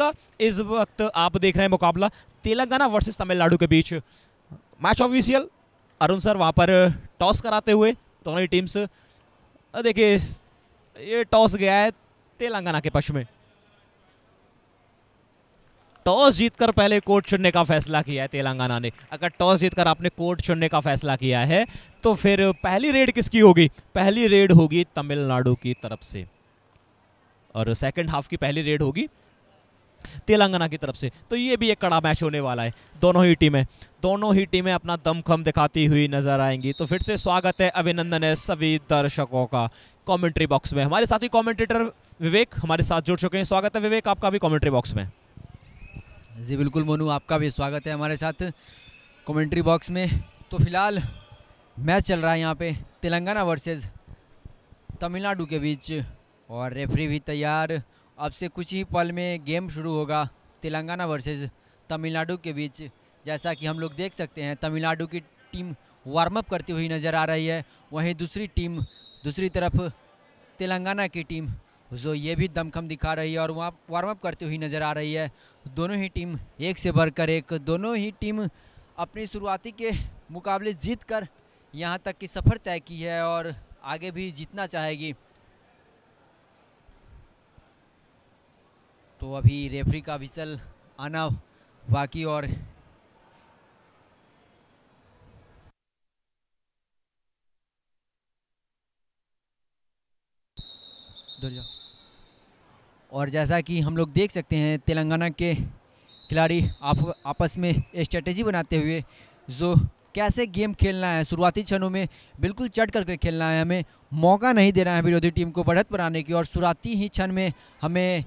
का इस वक्त आप देख रहे हैं मुकाबला तेलंगाना वर्सेस तमिलनाडु के बीच मैच ऑफिशियल अरुण सर वहाँ पर टॉस कराते हुए दोनों टीम्स देखिए ये टॉस गया है तेलंगाना के पक्ष में टॉस जीतकर पहले कोर्ट चुनने का फैसला किया है तेलंगाना ने अगर टॉस जीतकर आपने कोर्ट चुनने का फैसला किया है तो फिर पहली रेड किसकी होगी पहली रेड होगी तमिलनाडु की तरफ से और सेकंड हाफ की पहली रेड होगी तेलंगाना की तरफ से तो ये भी एक कड़ा मैच होने वाला है दोनों ही टीमें दोनों ही टीमें अपना दमखम दिखाती हुई नजर आएंगी तो फिर से स्वागत है अभिनंदन है सभी दर्शकों का कमेंट्री बॉक्स में हमारे साथ ही कॉमेंटेटर विवेक हमारे साथ जुड़ चुके हैं स्वागत है विवेक आपका भी कॉमेंट्री बॉक्स में जी बिल्कुल मोनू आपका भी स्वागत है हमारे साथ कॉमेंट्री बॉक्स में तो फिलहाल मैच चल रहा है यहाँ पे तेलंगाना वर्सेज तमिलनाडु के बीच और रेफरी भी तैयार अब से कुछ ही पल में गेम शुरू होगा तेलंगाना वर्सेस तमिलनाडु के बीच जैसा कि हम लोग देख सकते हैं तमिलनाडु की टीम वार्मअप करती हुई नज़र आ रही है वहीं दूसरी टीम दूसरी तरफ तेलंगाना की टीम जो ये भी दमखम दिखा रही है और वहाँ वार्मअप करती हुई नज़र आ रही है दोनों ही टीम एक से बढ़कर एक दोनों ही टीम अपनी शुरुआती के मुकाबले जीत कर यहाँ तक की सफ़र तय की है और आगे भी जीतना चाहेगी तो अभी रेफरी का विसल आना बाकी और और जैसा कि हम लोग देख सकते हैं तेलंगाना के खिलाड़ी आप, आपस में स्ट्रेटेजी बनाते हुए जो कैसे गेम खेलना है शुरुआती क्षणों में बिल्कुल चट करके खेलना है हमें मौका नहीं देना है विरोधी टीम को बढ़त बनाने की और शुरुआती ही क्षण में हमें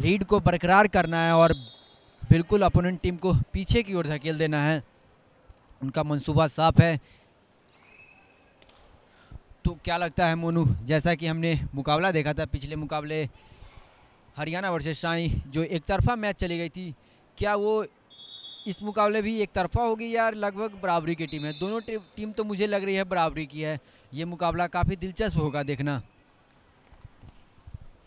लीड को बरकरार करना है और बिल्कुल अपोनेंट टीम को पीछे की ओर धकेल देना है उनका मंसूबा साफ है तो क्या लगता है मोनू जैसा कि हमने मुकाबला देखा था पिछले मुकाबले हरियाणा वर्सेस शाही जो एक तरफा मैच चली गई थी क्या वो इस मुकाबले भी एक तरफा होगी या लगभग बराबरी की टीम है दोनों टीम तो मुझे लग रही है बराबरी की है ये मुकाबला काफ़ी दिलचस्प होगा देखना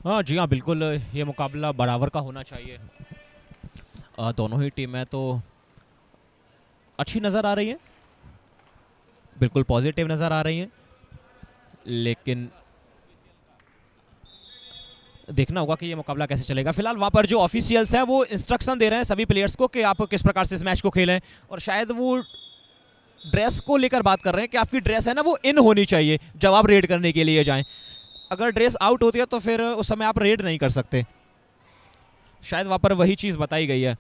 हाँ जी हाँ बिल्कुल ये मुकाबला बराबर का होना चाहिए आ, दोनों ही टीमें तो अच्छी नज़र आ रही हैं बिल्कुल पॉजिटिव नज़र आ रही हैं लेकिन देखना होगा कि ये मुकाबला कैसे चलेगा फिलहाल वहाँ पर जो ऑफिशियल्स हैं वो इंस्ट्रक्शन दे रहे हैं सभी प्लेयर्स को कि आप किस प्रकार से इस मैच को खेलें और शायद वो ड्रेस को लेकर बात कर रहे हैं कि आपकी ड्रेस है ना वो इन होनी चाहिए जवाब रेड करने के लिए जाएं अगर ड्रेस आउट होती है तो फिर उस समय आप रेड नहीं कर सकते शायद वहाँ पर वही चीज़ बताई गई है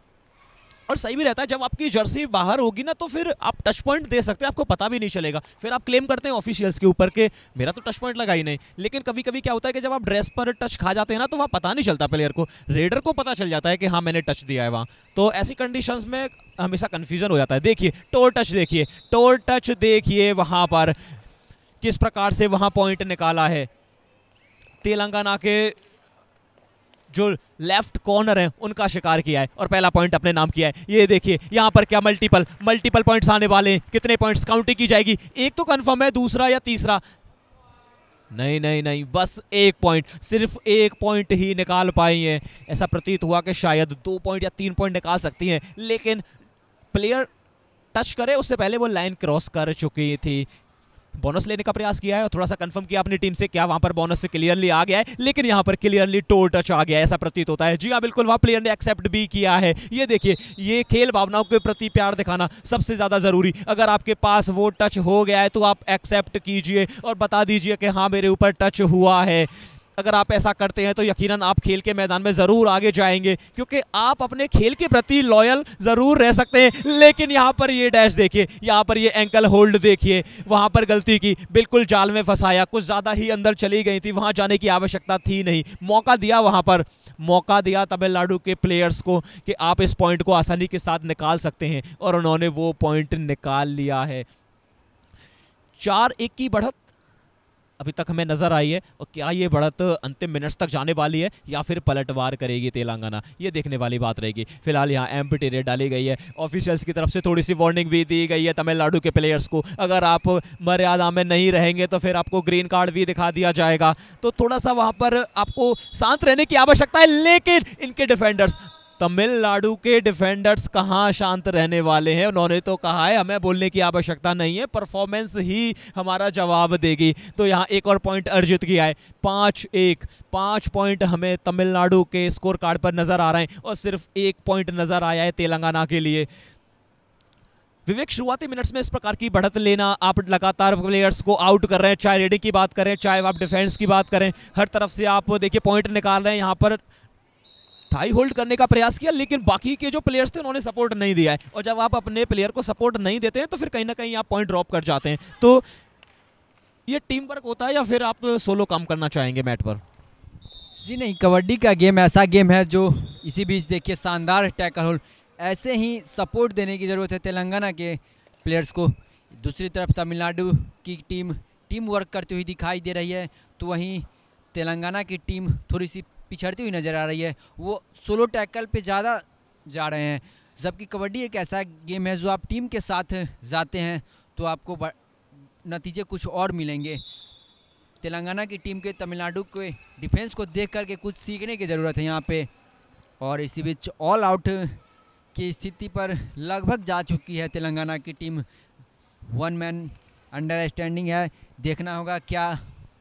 और सही भी रहता है जब आपकी जर्सी बाहर होगी ना तो फिर आप टच पॉइंट दे सकते हैं आपको पता भी नहीं चलेगा फिर आप क्लेम करते हैं ऑफिशियल्स के ऊपर के मेरा तो टच पॉइंट लगा ही नहीं लेकिन कभी कभी क्या होता है कि जब आप ड्रेस पर टच खा जाते हैं ना तो वहाँ पता नहीं चलता प्लेयर को रेडर को पता चल जाता है कि हाँ मैंने टच दिया है वहाँ तो ऐसी कंडीशन में हमेशा कन्फ्यूजन हो जाता है देखिए टोर टच देखिए टोर टच देखिए वहाँ पर किस प्रकार से वहाँ पॉइंट निकाला है तेलंगाना के जो लेफ्ट कॉर्नर है उनका शिकार किया है और पहला पॉइंट अपने नाम किया है ये देखिए यहाँ पर क्या मल्टीपल मल्टीपल पॉइंट्स आने वाले हैं कितने पॉइंट्स काउंटिंग की जाएगी एक तो कंफर्म है दूसरा या तीसरा नहीं नहीं नहीं बस एक पॉइंट सिर्फ एक पॉइंट ही निकाल पाई है ऐसा प्रतीत हुआ कि शायद दो पॉइंट या तीन पॉइंट निकाल सकती हैं लेकिन प्लेयर टच करे उससे पहले वो लाइन क्रॉस कर चुकी थी बोनस लेने का प्रयास किया है और थोड़ा सा कंफर्म किया अपनी टीम से क्या वहां पर बोनस क्लियरली आ गया है लेकिन यहाँ पर क्लियरली टोल टच आ गया ऐसा प्रतीत होता है जी हाँ बिल्कुल वहाँ प्लेयर ने एक्सेप्ट भी किया है ये देखिए ये खेल भावनाओं के प्रति प्यार दिखाना सबसे ज़्यादा ज़रूरी अगर आपके पास वो टच हो गया है तो आप एक्सेप्ट कीजिए और बता दीजिए कि हाँ मेरे ऊपर टच हुआ है अगर आप ऐसा करते हैं तो यकीनन आप खेल के मैदान में ज़रूर आगे जाएंगे क्योंकि आप अपने खेल के प्रति लॉयल ज़रूर रह सकते हैं लेकिन यहाँ पर ये डैश देखिए यहाँ पर ये एंकल होल्ड देखिए वहाँ पर गलती की बिल्कुल जाल में फंसाया कुछ ज़्यादा ही अंदर चली गई थी वहाँ जाने की आवश्यकता थी नहीं मौका दिया वहाँ पर मौका दिया तमिलनाडु के प्लेयर्स को कि आप इस पॉइंट को आसानी के साथ निकाल सकते हैं और उन्होंने वो पॉइंट निकाल लिया है चार एक की बढ़त अभी तक हमें नज़र आई है और क्या ये बढ़त अंतिम मिनट्स तक जाने वाली है या फिर पलटवार करेगी तेलंगाना ये देखने वाली बात रहेगी फिलहाल यहाँ एम पी रेट डाली गई है ऑफिशियल्स की तरफ से थोड़ी सी वार्निंग भी दी गई है तमिलनाडु के प्लेयर्स को अगर आप मर्यादा में नहीं रहेंगे तो फिर आपको ग्रीन कार्ड भी दिखा दिया जाएगा तो थोड़ा सा वहाँ पर आपको शांत रहने की आवश्यकता है लेकिन इनके डिफेंडर्स तमिलनाडु के डिफेंडर्स कहाँ शांत रहने वाले हैं उन्होंने तो कहा है हमें बोलने की आवश्यकता नहीं है परफॉर्मेंस ही हमारा जवाब देगी तो यहाँ एक और पॉइंट अर्जित किया है पाँच एक पाँच पॉइंट हमें तमिलनाडु के स्कोर कार्ड पर नज़र आ रहे हैं और सिर्फ एक पॉइंट नज़र आया है तेलंगाना के लिए विवेक शुरुआती मिनट्स में इस प्रकार की बढ़त लेना आप लगातार प्लेयर्स को आउट कर रहे हैं चाहे रेडिंग की बात करें चाहे आप डिफेंस की बात करें हर तरफ से आप देखिए पॉइंट निकाल रहे हैं यहाँ पर थाई होल्ड करने का प्रयास किया लेकिन बाकी के जो प्लेयर्स थे उन्होंने सपोर्ट नहीं दिया है और जब आप अपने प्लेयर को सपोर्ट नहीं देते हैं तो फिर कहीं ना कहीं आप पॉइंट ड्रॉप कर जाते हैं तो ये टीम वर्क होता है या फिर आप सोलो काम करना चाहेंगे मैट पर जी नहीं कबड्डी का गेम ऐसा गेम है जो इसी बीच देखिए शानदार टैकल होल्ड ऐसे ही सपोर्ट देने की ज़रूरत है तेलंगाना के प्लेयर्स को दूसरी तरफ तमिलनाडु की टीम टीम वर्क करती हुई दिखाई दे रही है तो वहीं तेलंगाना की टीम थोड़ी सी पिछड़ती हुई नज़र आ रही है वो सोलो टैकल पे ज़्यादा जा रहे हैं जबकि कबड्डी एक ऐसा गेम है जो आप टीम के साथ जाते हैं तो आपको नतीजे कुछ और मिलेंगे तेलंगाना की टीम के तमिलनाडु के डिफेंस को देख करके कुछ सीखने की ज़रूरत है यहाँ पर और इसी बीच ऑल आउट की स्थिति पर लगभग जा चुकी है तेलंगाना की टीम वन मैन अंडरस्टैंडिंग है देखना होगा क्या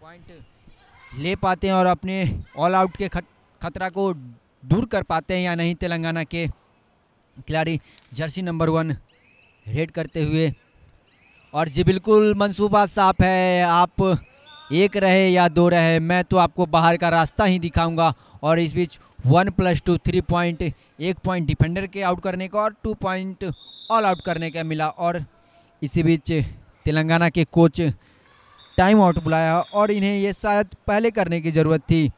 पॉइंट ले पाते हैं और अपने ऑल आउट के खत खतरा को दूर कर पाते हैं या नहीं तेलंगाना के खिलाड़ी जर्सी नंबर वन रेड करते हुए और जी बिल्कुल मंसूबा साफ है आप एक रहे या दो रहे मैं तो आपको बाहर का रास्ता ही दिखाऊंगा और इस बीच one plus two three point एक पॉइंट डिफेंडर के आउट करने का और टू पॉइंट ऑल आउट करने का मिला और इसी बीच तेलंगाना के कोच टाइम आउट बुलाया और इन्हें ये शायद पहले करने की ज़रूरत थी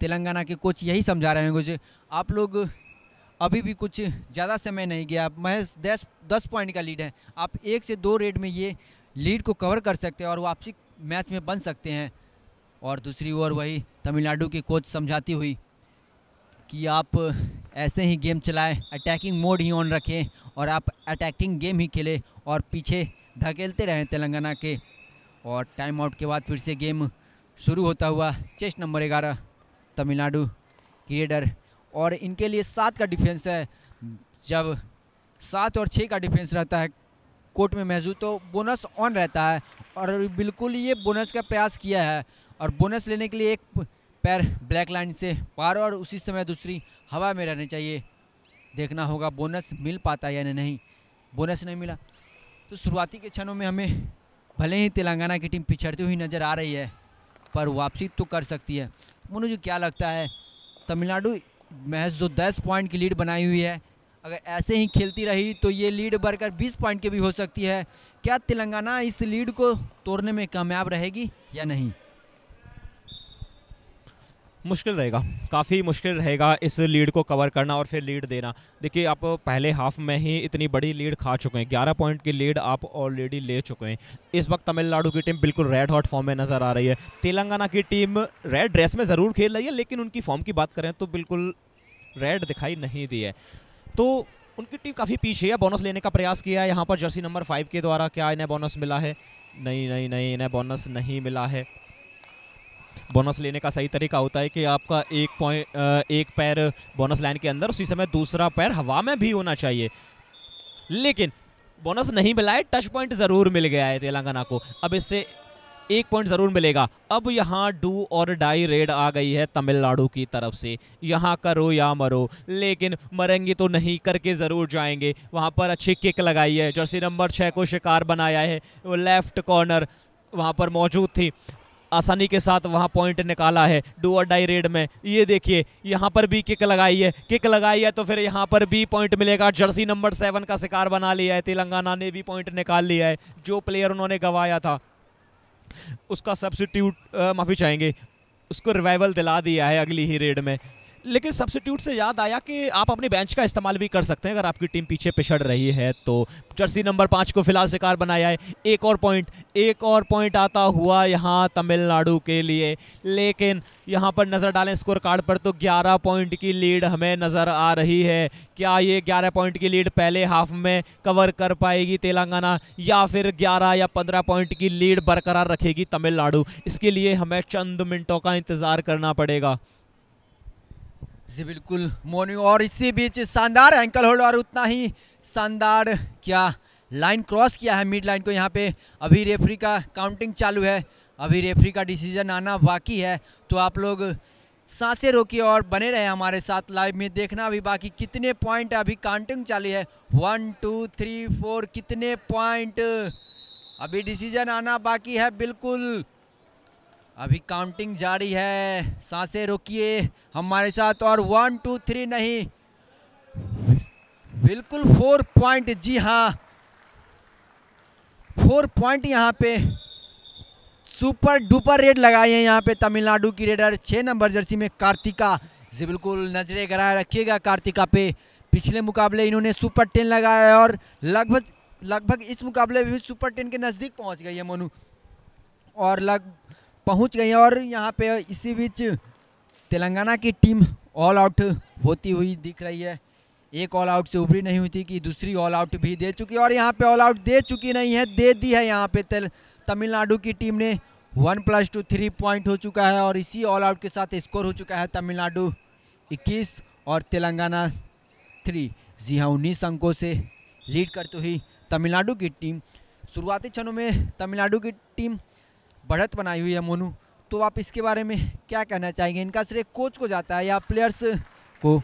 तेलंगाना के कोच यही समझा रहे हैं कुछ आप लोग अभी भी कुछ ज़्यादा समय नहीं गया महज दस दस पॉइंट का लीड है आप एक से दो रेड में ये लीड को कवर कर सकते हैं और वापसी मैच में बन सकते हैं और दूसरी ओर वही तमिलनाडु के कोच समझाती हुई कि आप ऐसे ही गेम चलाएं अटैकिंग मोड ही ऑन रखें और आप अटैकिंग गेम ही खेलें और पीछे धकेलते रहे तेलंगाना के और टाइम आउट के बाद फिर से गेम शुरू होता हुआ चेस्ट नंबर ग्यारह तमिलनाडु क्रिएटर और इनके लिए सात का डिफेंस है जब सात और छः का डिफेंस रहता है कोर्ट में महजूद तो बोनस ऑन रहता है और बिल्कुल ये बोनस का प्रयास किया है और बोनस लेने के लिए एक पैर ब्लैक लाइन से पार और उसी समय दूसरी हवा में रहनी चाहिए देखना होगा बोनस मिल पाता है या नहीं बोनस नहीं मिला तो शुरुआती के क्षणों में हमें भले ही तेलंगाना की टीम पिछड़ती हुई नज़र आ रही है पर वापसी तो कर सकती है मुझे क्या लगता है तमिलनाडु महज जो दस पॉइंट की लीड बनाई हुई है अगर ऐसे ही खेलती रही तो ये लीड बढ़कर 20 पॉइंट की भी हो सकती है क्या तेलंगाना इस लीड को तोड़ने में कामयाब रहेगी या नहीं मुश्किल रहेगा काफ़ी मुश्किल रहेगा इस लीड को कवर करना और फिर लीड देना देखिए आप पहले हाफ में ही इतनी बड़ी लीड खा चुके हैं 11 पॉइंट की लीड आप ऑलरेडी ले चुके हैं इस वक्त तमिलनाडु की टीम बिल्कुल रेड हॉट फॉर्म में नज़र आ रही है तेलंगाना की टीम रेड ड्रेस में ज़रूर खेल रही है लेकिन उनकी फॉर्म की बात करें तो बिल्कुल रेड दिखाई नहीं दी है तो उनकी टीम काफ़ी पीछे है बोनस लेने का प्रयास किया है यहाँ पर जर्सी नंबर फाइव के द्वारा क्या इन्हें बोनस मिला है नहीं नहीं नहीं इन्हें बोनस नहीं मिला है बोनस लेने का सही तरीका होता है कि आपका एक पॉइंट एक पैर बोनस लाइन के अंदर उसी समय दूसरा पैर हवा में भी होना चाहिए लेकिन बोनस नहीं मिला है टच पॉइंट ज़रूर मिल गया है तेलंगाना को अब इससे एक पॉइंट ज़रूर मिलेगा अब यहाँ डू और डाई रेड आ गई है तमिलनाडु की तरफ से यहाँ करो या मरो लेकिन मरेंगे तो नहीं करके ज़रूर जाएंगे वहाँ पर अच्छी किक लगाई है जर्सी नंबर छः को शिकार बनाया है वो लेफ्ट कॉर्नर वहाँ पर मौजूद थी आसानी के साथ वहाँ पॉइंट निकाला है डू और डाई रेड में ये देखिए यहाँ पर भी किक लगाई है किक लगाई है तो फिर यहाँ पर भी पॉइंट मिलेगा जर्सी नंबर सेवन का शिकार बना लिया है तेलंगाना ने भी पॉइंट निकाल लिया है जो प्लेयर उन्होंने गंवाया था उसका सब्सिट्यूट माफ़ी चाहेंगे उसको रिवाइवल दिला दिया है अगली ही रेड में लेकिन सब्सिट्यूट से याद आया कि आप अपने बेंच का इस्तेमाल भी कर सकते हैं अगर आपकी टीम पीछे पिछड़ रही है तो जर्सी नंबर पाँच को फिलहाल शिकार बनाया है एक और पॉइंट एक और पॉइंट आता हुआ यहाँ तमिलनाडु के लिए लेकिन यहाँ पर नज़र डालें स्कोर कार्ड पर तो ग्यारह पॉइंट की लीड हमें नज़र आ रही है क्या ये ग्यारह पॉइंट की लीड पहले हाफ में कवर कर पाएगी तेलंगाना या फिर ग्यारह या पंद्रह पॉइंट की लीड बरकरार रखेगी तमिलनाडु इसके लिए हमें चंद मिनटों का इंतज़ार करना पड़ेगा जी बिल्कुल मोनू और इसी बीच शानदार एंकल होल्ड और उतना ही शानदार क्या लाइन क्रॉस किया है मिड लाइन को यहाँ पे अभी रेफरी का काउंटिंग चालू है अभी रेफरी का डिसीजन आना बाकी है तो आप लोग सांसें रोकिए और बने रहे हमारे साथ लाइव में देखना अभी बाकी कितने पॉइंट अभी काउंटिंग चालू है वन टू थ्री फोर कितने पॉइंट अभी डिसीजन आना बाकी है बिल्कुल अभी काउंटिंग जारी है सांसें रोकिए हमारे साथ और वन टू थ्री नहीं बिल्कुल फोर पॉइंट जी हाँ फोर पॉइंट यहाँ पे सुपर डुपर रेड लगाई है यहाँ पे तमिलनाडु की रेडर छः नंबर जर्सी में कार्तिका जी बिल्कुल नज़रें गराए रखिएगा कार्तिका पे पिछले मुकाबले इन्होंने सुपर टेन लगाया है और लगभग लगभग इस मुकाबले में भी सुपर टेन के नज़दीक पहुँच गई है मोनू और लग पहुंच गई और यहाँ पे इसी बीच तेलंगाना की टीम ऑल आउट होती हुई दिख रही है एक ऑल आउट से उभरी नहीं हुई थी कि दूसरी ऑल आउट भी दे चुकी और यहाँ पे ऑल आउट दे चुकी नहीं है दे दी है यहाँ पे तमिलनाडु की टीम ने one plus two three point हो चुका है और इसी ऑल आउट के साथ स्कोर हो चुका है तमिलनाडु इक्कीस और तेलंगाना थ्री जी हाँ उन्नीस अंकों से लीड करते हुई तमिलनाडु की टीम शुरुआती क्षणों में तमिलनाडु की टीम बढ़त बनाई हुई है मोनू तो आप इसके बारे में क्या कहना चाहेंगे इनका श्रेय कोच को जाता है या प्लेयर्स को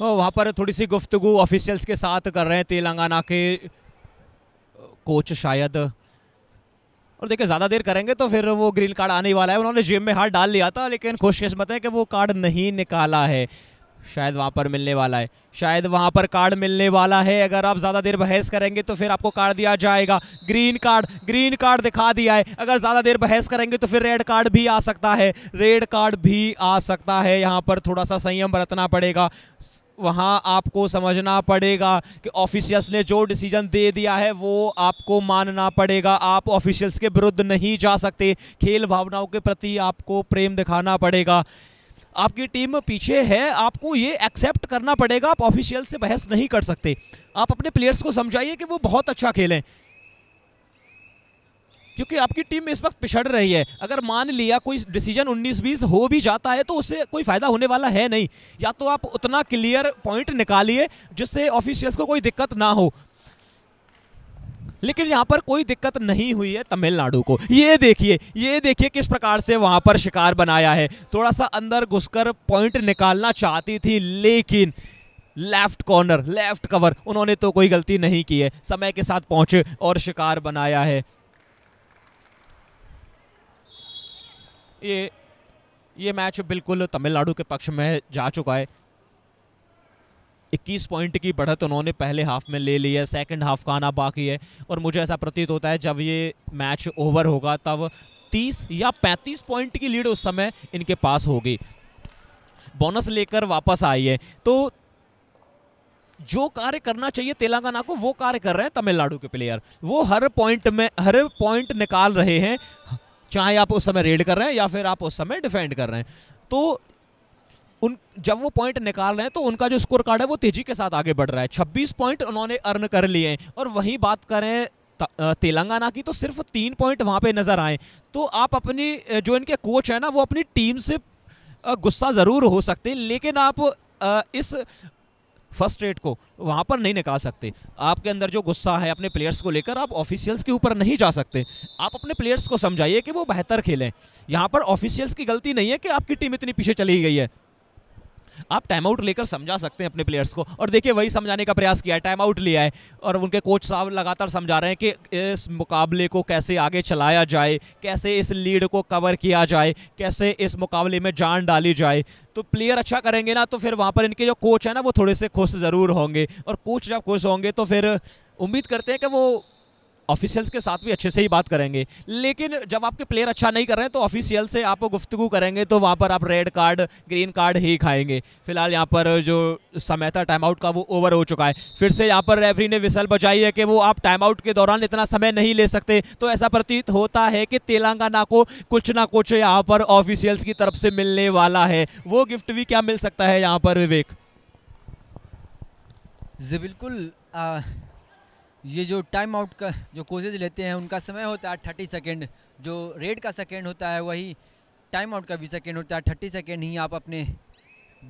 वहाँ पर थोड़ी सी गुफ्तु ऑफिशियल्स के साथ कर रहे हैं तेलंगाना के कोच शायद और देखिए ज़्यादा देर करेंगे तो फिर वो ग्रीन कार्ड आने वाला है उन्होंने जिम में हाथ डाल लिया था लेकिन खुशकिस्मत है कि वो कार्ड नहीं निकाला है शायद वहाँ पर मिलने वाला है शायद वहाँ पर कार्ड मिलने वाला है अगर आप ज़्यादा देर बहस करेंगे तो फिर आपको कार्ड दिया जाएगा ग्रीन कार्ड ग्रीन कार्ड दिखा दिया है अगर ज़्यादा देर बहस करेंगे तो फिर रेड कार्ड भी आ सकता है रेड कार्ड भी आ सकता है यहाँ पर थोड़ा सा संयम बरतना पड़ेगा वहाँ आपको समझना पड़ेगा कि ऑफिशियल्स ने जो डिसीजन दे दिया है वो आपको मानना पड़ेगा आप ऑफिशियल्स के विरुद्ध नहीं जा सकते खेल भावनाओं के प्रति आपको प्रेम दिखाना पड़ेगा आपकी टीम पीछे है आपको ये एक्सेप्ट करना पड़ेगा आप ऑफिशियल से बहस नहीं कर सकते आप अपने प्लेयर्स को समझाइए कि वो बहुत अच्छा खेलें क्योंकि आपकी टीम इस वक्त पिछड़ रही है अगर मान लिया कोई डिसीजन 19-20 हो भी जाता है तो उससे कोई फ़ायदा होने वाला है नहीं या तो आप उतना क्लियर पॉइंट निकालिए जिससे ऑफिशियल्स को कोई दिक्कत ना हो लेकिन यहाँ पर कोई दिक्कत नहीं हुई है तमिलनाडु को ये देखिए ये देखिए किस प्रकार से वहाँ पर शिकार बनाया है थोड़ा सा अंदर घुसकर पॉइंट निकालना चाहती थी लेकिन लेफ्ट कॉर्नर लेफ्ट कवर उन्होंने तो कोई गलती नहीं की है समय के साथ पहुंचे और शिकार बनाया है ये ये मैच बिल्कुल तमिलनाडु के पक्ष में जा चुका है 21 पॉइंट की बढ़त उन्होंने पहले हाफ में ले ली है सेकंड हाफ का आना बाकी है और मुझे ऐसा प्रतीत होता है जब ये मैच ओवर होगा तब 30 या 35 पॉइंट की लीड उस समय इनके पास होगी बोनस लेकर वापस आई है तो जो कार्य करना चाहिए तेलंगाना को वो कार्य कर रहे हैं तमिलनाडु के प्लेयर वो हर पॉइंट में हर पॉइंट निकाल रहे हैं चाहे आप उस समय रेड कर रहे हैं या फिर आप उस समय डिफेंड कर रहे हैं तो उन जब वो पॉइंट निकाल रहे हैं तो उनका जो स्कोर कार्ड है वो तेजी के साथ आगे बढ़ रहा है छब्बीस पॉइंट उन्होंने अर्न कर लिए हैं और वहीं बात करें तेलंगाना की तो सिर्फ तीन पॉइंट वहाँ पे नज़र आए तो आप अपनी जो इनके कोच हैं ना वो अपनी टीम से गुस्सा ज़रूर हो सकते हैं लेकिन आप इस फर्स्ट रेट को वहाँ पर नहीं निकाल सकते आपके अंदर जो गुस्सा है अपने प्लेयर्स को लेकर आप ऑफिशियल्स के ऊपर नहीं जा सकते आप अपने प्लेयर्स को समझाइए कि वो बेहतर खेलें यहाँ पर ऑफिशियल्स की गलती नहीं है कि आपकी टीम इतनी पीछे चली गई है आप टाइम आउट लेकर समझा सकते हैं अपने प्लेयर्स को और देखिए वही समझाने का प्रयास किया है टाइम आउट लिया है और उनके कोच साहब लगातार समझा रहे हैं कि इस मुकाबले को कैसे आगे चलाया जाए कैसे इस लीड को कवर किया जाए कैसे इस मुकाबले में जान डाली जाए तो प्लेयर अच्छा करेंगे ना तो फिर वहाँ पर इनके जो कोच है ना वो थोड़े से खुश ज़रूर होंगे और कोच जब खुश होंगे तो फिर उम्मीद करते हैं कि वो ऑफिशियल्स के साथ भी अच्छे से ही बात करेंगे लेकिन जब आपके प्लेयर अच्छा नहीं कर रहे हैं तो ऑफिशियल से आप गुफ्तु करेंगे तो वहाँ पर आप रेड कार्ड ग्रीन कार्ड ही खाएंगे फिलहाल यहाँ पर जो समय था टाइम आउट का वो ओवर हो चुका है फिर से यहाँ पर रेफरी ने विसल बचाई है कि वो आप टाइम आउट के दौरान इतना समय नहीं ले सकते तो ऐसा प्रतीत होता है कि तेलंगाना को कुछ ना कुछ यहाँ पर ऑफिशियल्स की तरफ से मिलने वाला है वो गिफ्ट भी क्या मिल सकता है यहाँ पर विवेक जी बिल्कुल ये जो टाइम आउट का जो कोचेज लेते हैं उनका समय होता है थर्टी सेकेंड जो रेड का सेकेंड होता है वही टाइम आउट का भी सेकेंड होता है थर्टी सेकेंड ही आप अपने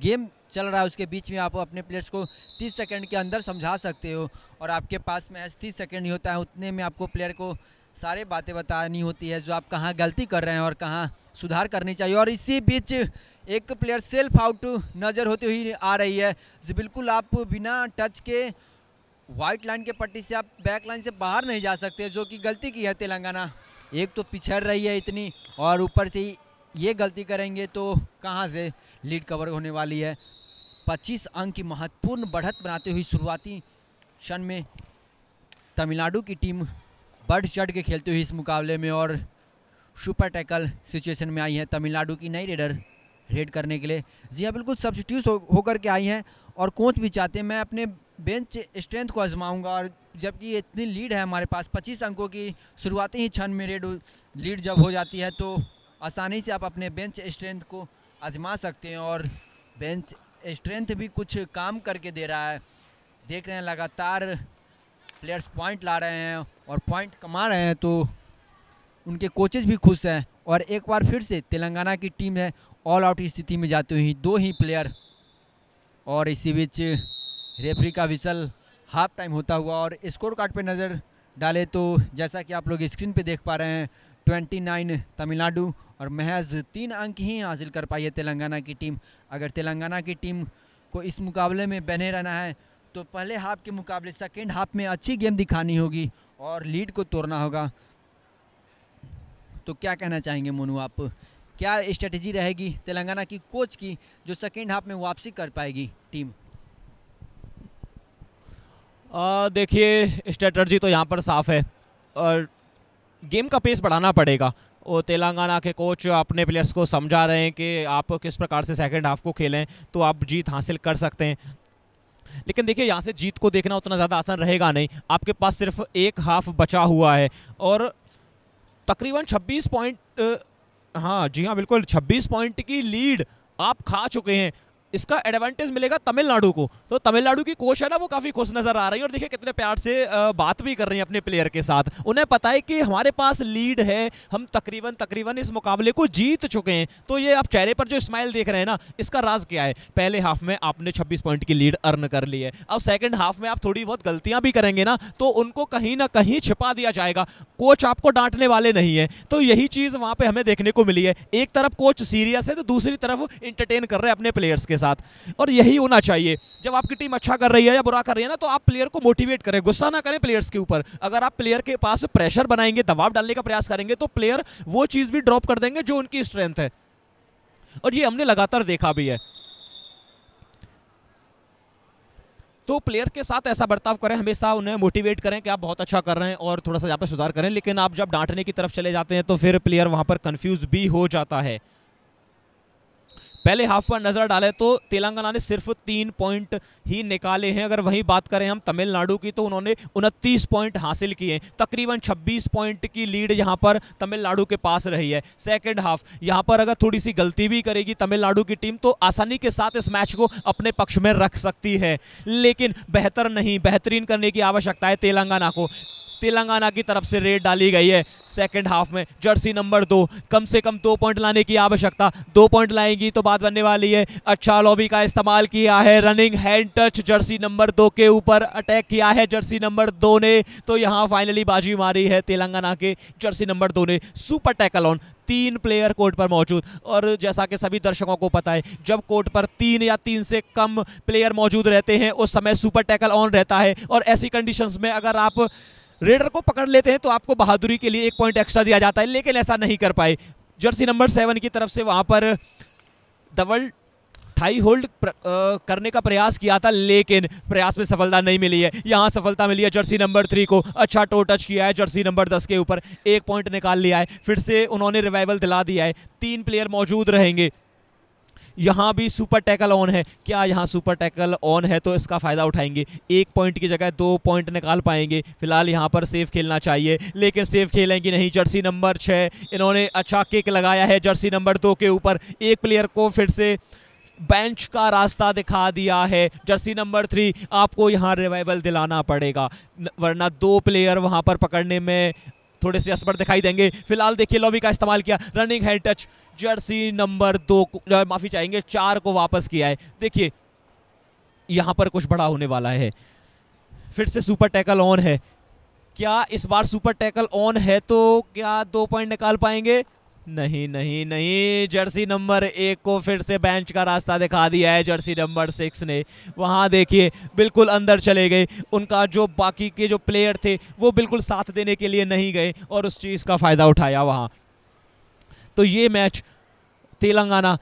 गेम चल रहा है उसके बीच में आप अपने प्लेयर्स को तीस सेकेंड के अंदर समझा सकते हो और आपके पास मैच तीस सेकेंड ही होता है उतने में आपको प्लेयर को सारे बातें बतानी होती है जो आप कहाँ गलती कर रहे हैं और कहाँ सुधार करनी चाहिए और इसी बीच एक प्लेयर सेल्फ आउट नज़र होती हुई आ रही है बिल्कुल आप बिना टच के वाइट लाइन के पट्टी से आप बैक लाइन से बाहर नहीं जा सकते जो कि गलती की है तेलंगाना एक तो पिछड़ रही है इतनी और ऊपर से ही ये गलती करेंगे तो कहाँ से लीड कवर होने वाली है 25 अंक की महत्वपूर्ण बढ़त बनाते हुई शुरुआती क्षण में तमिलनाडु की टीम बढ़ चढ़ के खेलते हुई इस मुकाबले में और सुपर टैकल सिचुएशन में आई है तमिलनाडु की नई रेडर रेड करने के लिए जी हाँ बिल्कुल सब्सिट्यूट होकर हो के आई हैं और कोच भी चाहते हैं मैं अपने बेंच स्ट्रेंथ को आजमाऊंगा और जबकि इतनी लीड है हमारे पास 25 अंकों की शुरुआती ही क्षण में रेड लीड जब हो जाती है तो आसानी से आप अपने बेंच स्ट्रेंथ को आजमा सकते हैं और बेंच स्ट्रेंथ भी कुछ काम करके दे रहा है देख रहे हैं लगातार प्लेयर्स पॉइंट ला रहे हैं और पॉइंट कमा रहे हैं तो उनके कोचेज भी खुश हैं और एक बार फिर से तेलंगाना की टीम है ऑल आउट स्थिति में जाती हुई दो ही प्लेयर और इसी बीच रेफरी का विसल हाफ टाइम होता हुआ और स्कोर कार्ड पर नज़र डाले तो जैसा कि आप लोग स्क्रीन पे देख पा रहे हैं 29 तमिलनाडु और महज तीन अंक ही हासिल कर पाई है तेलंगाना की टीम अगर तेलंगाना की टीम को इस मुकाबले में बने रहना है तो पहले हाफ के मुकाबले सेकेंड हाफ में अच्छी गेम दिखानी होगी और लीड को तोड़ना होगा तो क्या कहना चाहेंगे मोनू आप क्या स्ट्रेटजी रहेगी तेलंगाना की कोच की जो सेकेंड हाफ में वापसी कर पाएगी टीम देखिए स्ट्रेटर्जी तो यहाँ पर साफ़ है और गेम का पेस बढ़ाना पड़ेगा और तेलंगाना के कोच अपने प्लेयर्स को समझा रहे हैं कि आप किस प्रकार से सेकंड हाफ को खेलें तो आप जीत हासिल कर सकते हैं लेकिन देखिए यहाँ से जीत को देखना उतना ज़्यादा आसान रहेगा नहीं आपके पास सिर्फ एक हाफ बचा हुआ है और तकरीबन 26 पॉइंट हाँ जी हाँ बिल्कुल 26 पॉइंट की लीड आप खा चुके हैं इसका एडवांटेज मिलेगा तमिलनाडु को तो तमिलनाडु की कोच है ना वो काफ़ी खुश नज़र आ रही है और देखिए कितने प्यार से बात भी कर रही हैं अपने प्लेयर के साथ उन्हें पता है कि हमारे पास लीड है हम तकरीबन तकरीबन इस मुकाबले को जीत चुके हैं तो ये आप चेहरे पर जो स्माइल देख रहे हैं ना इसका राज क्या है पहले हाफ में आपने छब्बीस पॉइंट की लीड अर्न कर ली है अब सेकेंड हाफ में आप थोड़ी बहुत गलतियाँ भी करेंगे ना तो उनको कहीं ना कहीं छिपा दिया जाएगा कोच आपको डांटने वाले नहीं है तो यही चीज़ वहाँ पर हमें देखने को मिली है एक तरफ कोच सीरियस है तो दूसरी तरफ इंटरटेन कर रहे हैं अपने प्लेयर्स के साथ और यही होना चाहिए जब आपकी टीम अच्छा कर रही है या बुरा कर रही है ना तो आप प्लेयर को मोटिवेट करें गुस्सा ना करें प्लेयर्स के ऊपर अगर आप प्लेयर के पास प्रेशर बनाएंगे दबाव डालने का प्रयास करेंगे तो प्लेयर वो चीज़ भी ड्रॉप कर देंगे जो उनकी स्ट्रेंथ है और ये हमने लगातार देखा भी है तो प्लेयर के साथ ऐसा बर्ताव करें हमेशा उन्हें मोटिवेट करें कि आप बहुत अच्छा कर रहे हैं और थोड़ा सा यहाँ पे सुधार करें लेकिन आप जब डांटने की तरफ चले जाते हैं तो फिर प्लेयर वहाँ पर कंफ्यूज भी हो जाता है पहले हाफ पर नज़र डालें तो तेलंगाना ने सिर्फ तीन पॉइंट ही निकाले हैं अगर वहीं बात करें हम तमिलनाडु की तो उन्होंने उनतीस पॉइंट हासिल किए तकरीबन छब्बीस पॉइंट की लीड यहाँ पर तमिलनाडु के पास रही है सेकेंड हाफ यहाँ पर अगर थोड़ी सी गलती भी करेगी तमिलनाडु की टीम तो आसानी के साथ इस मैच को अपने पक्ष में रख सकती है लेकिन बेहतर नहीं बेहतरीन करने की आवश्यकता है तेलंगाना को तेलंगाना की तरफ से रेड डाली गई है सेकेंड हाफ में जर्सी नंबर दो कम से कम दो पॉइंट लाने की आवश्यकता दो पॉइंट लाएंगी तो बात बनने वाली है अच्छा लॉबी का इस्तेमाल किया है running hand touch jersey number दो के ऊपर अटैक किया है जर्सी नंबर दो ने तो यहाँ फाइनली बाजी मारी है तेलंगाना के जर्सी नंबर दो ने सुपर टैकल ऑन तीन प्लेयर कोर्ट पर मौजूद और जैसा कि सभी दर्शकों को पता है जब कोर्ट पर तीन या तीन से कम प्लेयर मौजूद रहते हैं उस समय सुपर टैकल ऑन रहता है और ऐसी कंडीशंस में अगर आप रेडर को पकड़ लेते हैं तो आपको बहादुरी के लिए एक पॉइंट एक्स्ट्रा दिया जाता है लेकिन ऐसा नहीं कर पाए जर्सी नंबर सेवन की तरफ से वहाँ पर डबल हाई होल्ड करने का प्रयास किया था लेकिन प्रयास में सफलता नहीं मिली है यहाँ सफलता मिली है जर्सी नंबर थ्री को अच्छा टो टच किया है जर्सी नंबर दस के ऊपर एक पॉइंट निकाल लिया है फिर से उन्होंने रिवाइवल दिला दिया है तीन प्लेयर मौजूद रहेंगे यहाँ भी सुपर टैकल ऑन है क्या यहाँ सुपर टैकल ऑन है तो इसका फ़ायदा उठाएंगे एक पॉइंट की जगह दो पॉइंट निकाल पाएंगे फिलहाल यहाँ पर सेफ खेलना चाहिए लेकिन सेफ खेलेंगे नहीं जर्सी नंबर छः इन्होंने अच्छा किक लगाया है जर्सी नंबर दो के ऊपर एक प्लेयर को फिर से बेंच का रास्ता दिखा दिया है जर्सी नंबर थ्री आपको यहाँ रिवाइवल दिलाना पड़ेगा वरना दो प्लेयर वहाँ पर पकड़ने में थोड़े से असबर दिखाई देंगे फिलहाल देखिए लॉबी का इस्तेमाल किया रनिंग है टच जर्सी नंबर दो माफ़ी चाहेंगे चार को वापस किया है देखिए यहाँ पर कुछ बड़ा होने वाला है फिर से सुपर टैकल ऑन है क्या इस बार सुपर टैकल ऑन है तो क्या दो पॉइंट निकाल पाएंगे नहीं नहीं नहीं जर्सी नंबर एक को फिर से बेंच का रास्ता दिखा दिया है जर्सी नंबर सिक्स ने वहाँ देखिए बिल्कुल अंदर चले गए उनका जो बाकी के जो प्लेयर थे वो बिल्कुल साथ देने के लिए नहीं गए और उस चीज़ का फ़ायदा उठाया वहाँ तो ये मैच तेलंगाना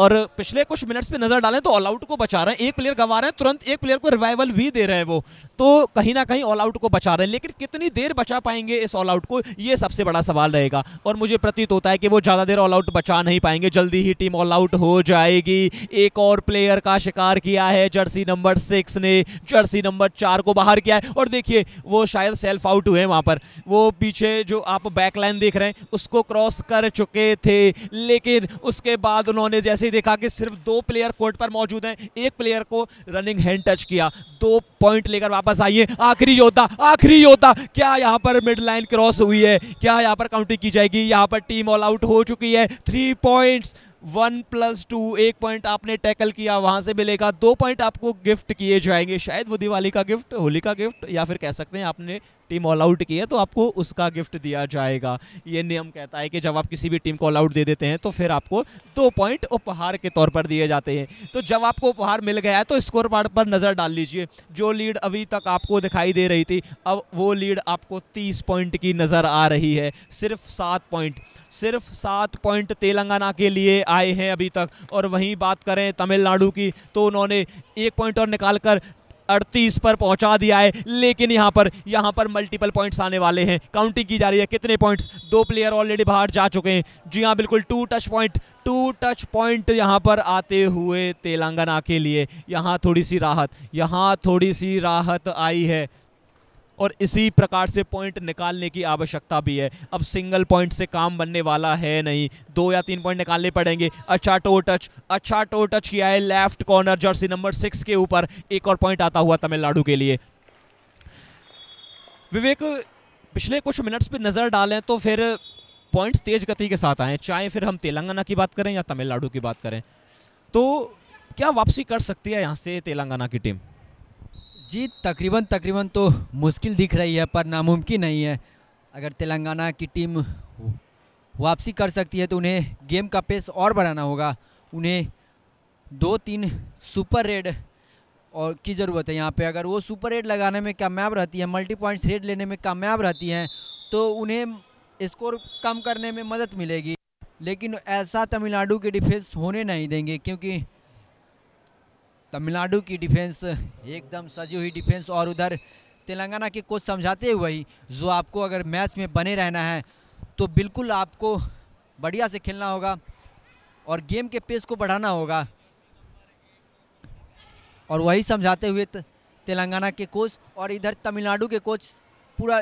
और पिछले कुछ मिनट्स पे नज़र डालें तो ऑल आउट को बचा रहे हैं एक प्लेयर गंवा रहे हैं तुरंत एक प्लेयर को रिवाइवल भी दे रहे हैं वो तो कहीं ना कहीं ऑल आउट को बचा रहे हैं लेकिन कितनी देर बचा पाएंगे इस ऑल आउट को ये सबसे बड़ा सवाल रहेगा और मुझे प्रतीत होता है कि वो ज़्यादा देर ऑल आउट बचा नहीं पाएंगे जल्दी ही टीम ऑल आउट हो जाएगी एक और प्लेयर का शिकार किया है जर्सी नंबर सिक्स ने जर्सी नंबर चार को बाहर किया है और देखिए वो शायद सेल्फ आउट हुए वहाँ पर वो पीछे जो आप बैकलाइन देख रहे हैं उसको क्रॉस कर चुके थे लेकिन उसके बाद उन्होंने जैसे ही देखा कि सिर्फ दो प्लेयर कोर्ट पर मौजूद हैं एक प्लेयर को रनिंग हैंड टच किया दो पॉइंट लेकर वापस आइए आखिरी योद्धा आखिरी योद्धा क्या यहाँ पर मिड लाइन क्रॉस हुई है क्या यहाँ पर काउंटिंग की जाएगी यहाँ पर टीम ऑल आउट हो चुकी है three points one plus two एक पॉइंट आपने टैकल किया वहां से मिलेगा दो पॉइंट आपको गिफ्ट किए जाएंगे शायद वो दिवाली का गिफ्ट होली का गिफ्ट या फिर कह सकते हैं आपने टीम ऑल आउट की है तो आपको उसका गिफ्ट दिया जाएगा ये नियम कहता है कि जब आप किसी भी टीम को ऑल आउट दे देते हैं तो फिर आपको दो पॉइंट उपहार के तौर पर दिए जाते हैं तो जब आपको उपहार मिल गया है तो स्कोर कार्ड पर नज़र डाल लीजिए जो लीड अभी तक आपको दिखाई दे रही थी अब वो लीड आपको तीस पॉइंट की नज़र आ रही है सिर्फ सात पॉइंट सिर्फ सात पॉइंट तेलंगाना के लिए आए हैं अभी तक और वहीं बात करें तमिलनाडु की तो उन्होंने एक पॉइंट और निकाल कर अड़तीस पर पहुंचा दिया है लेकिन यहाँ पर यहाँ पर मल्टीपल पॉइंट्स आने वाले हैं काउंटिंग की जा रही है कितने पॉइंट्स दो प्लेयर ऑलरेडी बाहर जा चुके हैं जी हाँ बिल्कुल two touch point two touch point यहाँ पर आते हुए तेलंगाना के लिए यहाँ थोड़ी सी राहत यहाँ थोड़ी सी राहत आई है और इसी प्रकार से पॉइंट निकालने की आवश्यकता भी है अब सिंगल पॉइंट से काम बनने वाला है नहीं दो या तीन पॉइंट निकालने पड़ेंगे अच्छा टो टच अच्छा टो टच किया है left corner jersey number six के ऊपर एक और पॉइंट आता हुआ तमिलनाडु के लिए विवेक पिछले कुछ मिनट्स पर नज़र डालें तो फिर पॉइंट्स तेज गति के साथ आएँ चाहे फिर हम तेलंगाना की बात करें या तमिलनाडु की बात करें तो क्या वापसी कर सकती है यहाँ से तेलंगाना की टीम जीत तकरीबन तकरीबन तो मुश्किल दिख रही है पर नामुमकिन नहीं है अगर तेलंगाना की टीम वापसी कर सकती है तो उन्हें गेम का पेस और बढ़ाना होगा उन्हें दो तीन सुपर रेड और की ज़रूरत है यहाँ पे अगर वो सुपर रेड लगाने में कामयाब रहती है मल्टी पॉइंट्स रेड लेने में कामयाब रहती हैं तो उन्हें स्कोर कम करने में मदद मिलेगी लेकिन ऐसा तमिलनाडु के डिफेंस होने नहीं देंगे क्योंकि तमिलनाडु की डिफेंस एकदम सजी हुई डिफेंस और उधर तेलंगाना के कोच समझाते हुए ही जो आपको अगर मैच में बने रहना है तो बिल्कुल आपको बढ़िया से खेलना होगा और गेम के पेस को बढ़ाना होगा और वही समझाते हुए तेलंगाना के कोच और इधर तमिलनाडु के कोच पूरा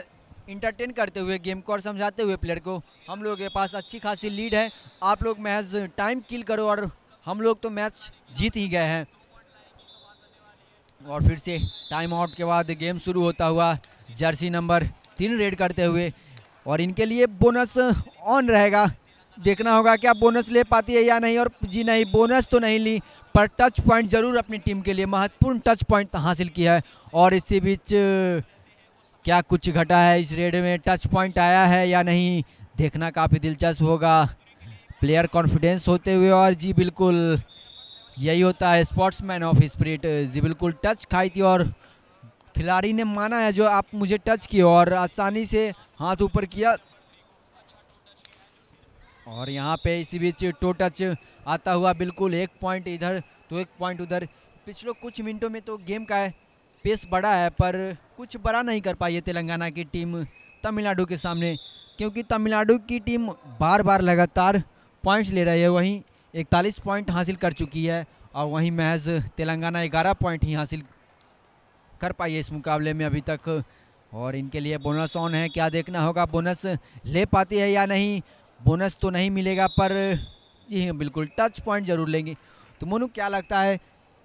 इंटरटेन करते हुए गेम को और समझाते हुए प्लेयर को हम लोग के पास अच्छी खासी लीड है आप लोग महज टाइम किल करो और हम लोग तो मैच जीत ही गए हैं और फिर से टाइम आउट के बाद गेम शुरू होता हुआ जर्सी नंबर तीन रेड करते हुए और इनके लिए बोनस ऑन रहेगा देखना होगा क्या बोनस ले पाती है या नहीं और जी नहीं बोनस तो नहीं ली पर टच पॉइंट जरूर अपनी टीम के लिए महत्वपूर्ण टच पॉइंट हासिल किया है और इसी बीच क्या कुछ घटा है इस रेड में टच पॉइंट आया है या नहीं देखना काफ़ी दिलचस्प होगा प्लेयर कॉन्फिडेंस होते हुए और जी बिल्कुल यही होता है स्पोर्ट्समैन ऑफ स्प्रिट जी बिल्कुल टच खाई थी और खिलाड़ी ने माना है जो आप मुझे टच किए और आसानी से हाथ ऊपर किया और यहाँ पे इसी बीच टो टच आता हुआ बिल्कुल एक पॉइंट इधर तो एक पॉइंट उधर पिछले कुछ मिनटों में तो गेम का पेस बढ़ा है पर कुछ बड़ा नहीं कर पाई है तेलंगाना की टीम तमिलनाडु के सामने क्योंकि तमिलनाडु की टीम बार बार लगातार पॉइंट्स ले रही है वहीं इकतालीस पॉइंट हासिल कर चुकी है और वहीं महज तेलंगाना ग्यारह पॉइंट ही हासिल कर पाई है इस मुकाबले में अभी तक और इनके लिए बोनस ऑन है क्या देखना होगा बोनस ले पाती है या नहीं बोनस तो नहीं मिलेगा पर जी हाँ बिल्कुल टच पॉइंट जरूर लेंगे तो मोनू क्या लगता है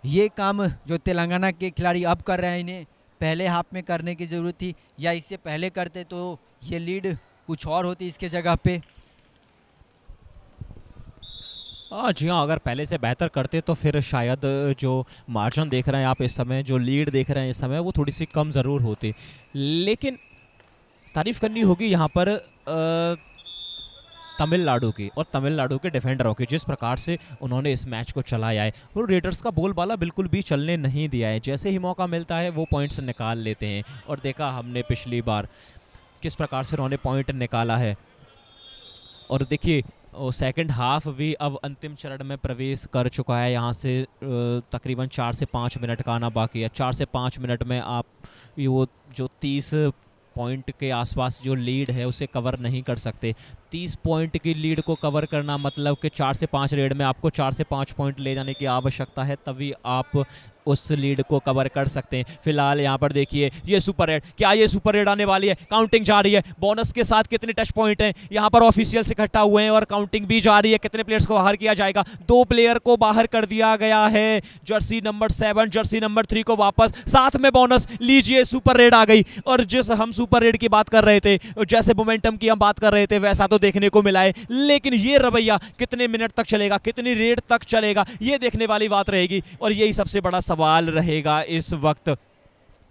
ये काम जो तेलंगाना के खिलाड़ी अब कर रहे हैं इन्हें पहले हाफ में करने की ज़रूरत थी या इससे पहले करते तो ये लीड कुछ और होती इसके जगह पे हाँ, जी हाँ अगर पहले से बेहतर करते तो फिर शायद जो मार्जिन देख रहे हैं आप इस समय जो लीड देख रहे हैं इस समय वो थोड़ी सी कम ज़रूर होती लेकिन तारीफ़ करनी होगी यहाँ पर तमिलनाडु की और तमिलनाडु के डिफेंडरों की जिस प्रकार से उन्होंने इस मैच को चलाया है और रेडर्स का बोलबाला बिल्कुल भी चलने नहीं दिया है जैसे ही मौका मिलता है वो पॉइंट्स निकाल लेते हैं और देखा हमने पिछली बार किस प्रकार से उन्होंने पॉइंट निकाला है और देखिए और सेकंड हाफ भी अब अंतिम चरण में प्रवेश कर चुका है यहाँ से तकरीबन चार से पाँच मिनट का आना बाकी है चार से पाँच मिनट में आप वो जो तीस पॉइंट के आसपास जो लीड है उसे कवर नहीं कर सकते तीस पॉइंट की लीड को कवर करना मतलब कि चार से पाँच रेड में आपको चार से पाँच पॉइंट ले जाने की आवश्यकता है तभी आप उस लीड को कवर कर सकते हैं फिलहाल यहाँ पर देखिए ये सुपर रेड क्या ये सुपर रेड आने वाली है काउंटिंग जा रही है बोनस के साथ कितने टच पॉइंट हैं यहाँ पर ऑफिशियल्स इकट्ठा हुए हैं और काउंटिंग भी जा रही है कितने प्लेयर्स को बाहर किया जाएगा दो प्लेयर को बाहर कर दिया गया है jersey number seven jersey number three को वापस साथ में बोनस लीजिए सुपर रेड आ गई और जिस हम सुपर रेड की बात कर रहे थे जैसे मोमेंटम की हम बात कर रहे थे वैसा तो देखने को मिला है लेकिन ये रवैया कितने मिनट तक चलेगा कितनी रेट तक चलेगा ये देखने वाली बात रहेगी और यही सबसे बड़ा सवाल रहेगा इस वक्त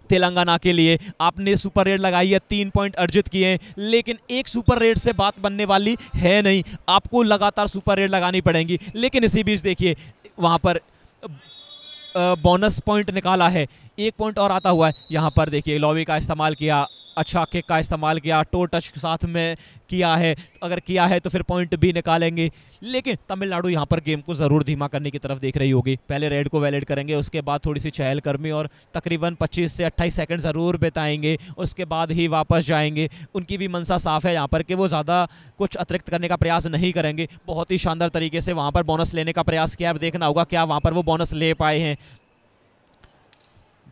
तेलंगाना के लिए आपने सुपर रेड लगाई है तीन पॉइंट अर्जित किए हैं लेकिन एक सुपर रेड से बात बनने वाली है नहीं आपको लगातार सुपर रेड लगानी पड़ेंगी लेकिन इसी बीच देखिए वहाँ पर बोनस पॉइंट निकाला है एक पॉइंट और आता हुआ है यहाँ पर देखिए लॉबी का इस्तेमाल किया अच्छा किक का इस्तेमाल किया टो टच साथ में किया है अगर किया है तो फिर पॉइंट भी निकालेंगे लेकिन तमिलनाडु यहाँ पर गेम को ज़रूर धीमा करने की तरफ देख रही होगी पहले रेड को वैलिड करेंगे उसके बाद थोड़ी सी चहलकर्मी और तकरीबन पच्चीस से अट्ठाईस सेकेंड ज़रूर बिताएंगे उसके बाद ही वापस जाएंगे उनकी भी मनसा साफ है यहाँ पर कि वो ज़्यादा कुछ अतिरिक्त करने का प्रयास नहीं करेंगे बहुत ही शानदार तरीके से वहाँ पर बोनस लेने का प्रयास किया देखना होगा क्या वहाँ पर वो बोनस ले पाए हैं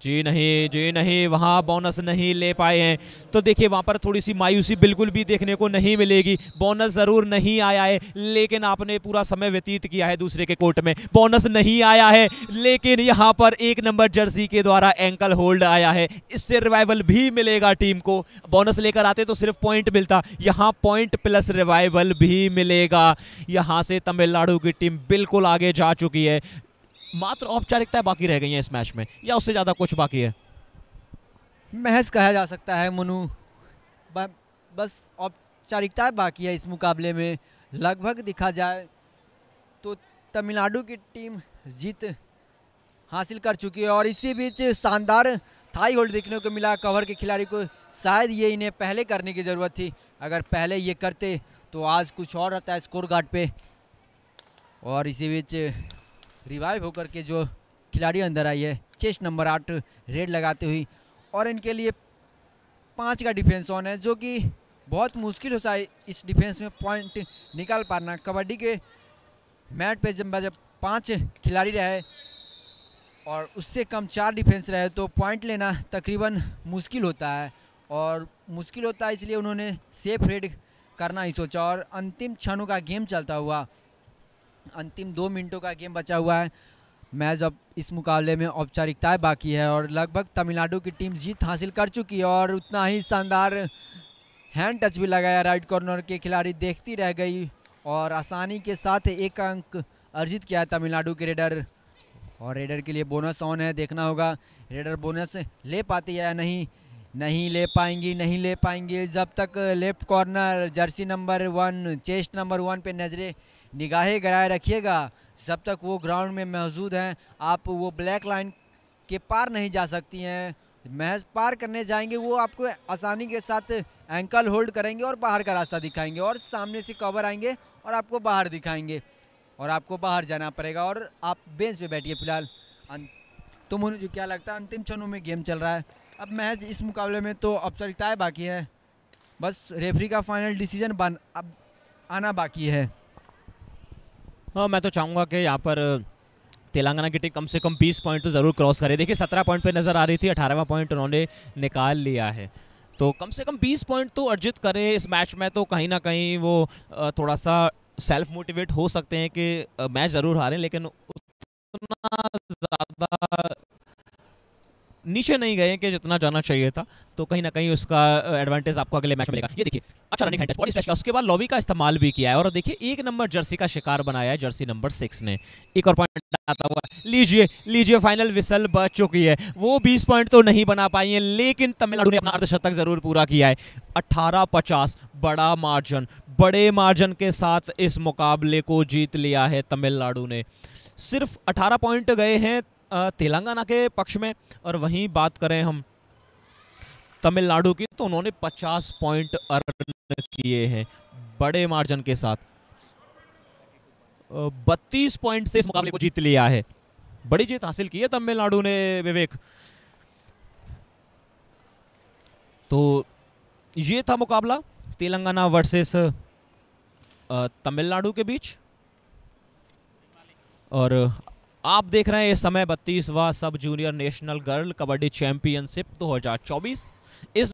जी नहीं जी नहीं वहाँ बोनस नहीं ले पाए हैं तो देखिए वहाँ पर थोड़ी सी मायूसी बिल्कुल भी देखने को नहीं मिलेगी बोनस ज़रूर नहीं आया है लेकिन आपने पूरा समय व्यतीत किया है दूसरे के कोर्ट में बोनस नहीं आया है लेकिन यहाँ पर एक नंबर जर्सी के द्वारा एंकल होल्ड आया है इससे रिवाइवल भी मिलेगा टीम को बोनस लेकर आते तो सिर्फ पॉइंट मिलता यहाँ पॉइंट प्लस रिवाइवल भी मिलेगा यहाँ से तमिलनाडु की टीम बिल्कुल आगे जा चुकी है मात्र औपचारिकताएं बाकी रह गई है इस मैच में या उससे ज़्यादा कुछ बाकी है महज कहा जा सकता है मनु बस औपचारिकता बाकी है इस मुकाबले में लगभग दिखा जाए तो तमिलनाडु की टीम जीत हासिल कर चुकी है और इसी बीच शानदार थाई होल्ड देखने को मिला कवर के खिलाड़ी को शायद ये इन्हें पहले करने की ज़रूरत थी अगर पहले ये करते तो आज कुछ और रहता है स्कोर गार्ड पे और इसी बीच रिवाइव होकर के जो खिलाड़ी अंदर आई है चेस्ट नंबर आठ रेड लगाती हुई और इनके लिए पाँच का डिफेंस ऑन है जो कि बहुत मुश्किल होता है इस डिफेंस में पॉइंट निकाल पाना कबड्डी के मैट पे जब जब पाँच खिलाड़ी रहे और उससे कम चार डिफेंस रहे तो पॉइंट लेना तकरीबन मुश्किल होता है और मुश्किल होता है इसलिए उन्होंने सेफ रेड करना ही सोचा और अंतिम क्षणों का गेम चलता हुआ अंतिम दो मिनटों का गेम बचा हुआ है मैच अब इस मुकाबले में औपचारिकताएँ बाकी है और लगभग तमिलनाडु की टीम जीत हासिल कर चुकी है और उतना ही शानदार हैंड टच भी लगाया राइट कॉर्नर के खिलाड़ी देखती रह गई और आसानी के साथ एक अंक अर्जित किया है तमिलनाडु के रेडर और रेडर के लिए बोनस ऑन है देखना होगा रेडर बोनस ले पाती है या नहीं नहीं ले पाएंगी नहीं ले पाएंगी जब तक left corner jersey number one chest number one पे नज़रें निगाहें गराए रखिएगा जब तक वो ग्राउंड में मौजूद हैं आप वो ब्लैक लाइन के पार नहीं जा सकती हैं महज पार करने जाएंगे वो आपको आसानी के साथ एंकल होल्ड करेंगे और बाहर का रास्ता दिखाएंगे और सामने से कवर आएंगे और आपको बाहर दिखाएंगे और आपको बाहर जाना पड़ेगा और आप बेंच पे बैठिए फिलहाल अं, तो मुझे क्या लगता है अंतिम क्षणों में गेम चल रहा है अब महज इस मुकाबले में तो औपचारिकताएँ बाकी हैं बस रेफरी का फाइनल डिसीजन बन अब आना बाकी है हाँ मैं तो चाहूँगा कि यहाँ पर तेलंगाना की टीम कम से कम 20 पॉइंट तो ज़रूर क्रॉस करे देखिए 17 पॉइंट पे नज़र आ रही थी 18वां पॉइंट उन्होंने निकाल लिया है तो कम से कम 20 पॉइंट तो अर्जित करे इस मैच में तो कहीं ना कहीं वो थोड़ा सा सेल्फ मोटिवेट हो सकते हैं कि मैच ज़रूर हारें लेकिन उतना ज़्यादा नीचे नहीं गए कि जितना जाना चाहिए था तो कहीं ना कहीं उसका एडवांटेज आपको अगले मैच मिलेगा ये देखिए अच्छा रनिंग हैंड बॉडी स्ट्रेच उसके बाद लॉबी का इस्तेमाल भी किया है और देखिए एक नंबर जर्सी का शिकार बनाया है जर्सी नंबर सिक्स ने एक और पॉइंट आता हुआ लीजिए लीजिए फाइनल विसल बच चुकी है वो बीस पॉइंट तो नहीं बना पाई है लेकिन तमिलनाडु ने अपना अर्धशतक जरूर पूरा किया है अट्ठारह पचास बड़ा मार्जन बड़े मार्जन के साथ इस मुकाबले को जीत लिया है तमिलनाडु ने सिर्फ 18 पॉइंट गए हैं तेलंगाना के पक्ष में और वहीं बात करें हम तमिलनाडु की तो उन्होंने 50 पॉइंट अर्न किए हैं बड़े मार्जिन के साथ 32 पॉइंट से इस मुकाबले को जीत लिया है बड़ी जीत हासिल की है तमिलनाडु ने विवेक तो ये था मुकाबला तेलंगाना वर्सेस तमिलनाडु के बीच और आप देख रहे हैं इस समय बत्तीसवा sub junior national girl kabaddi championship 2024 इस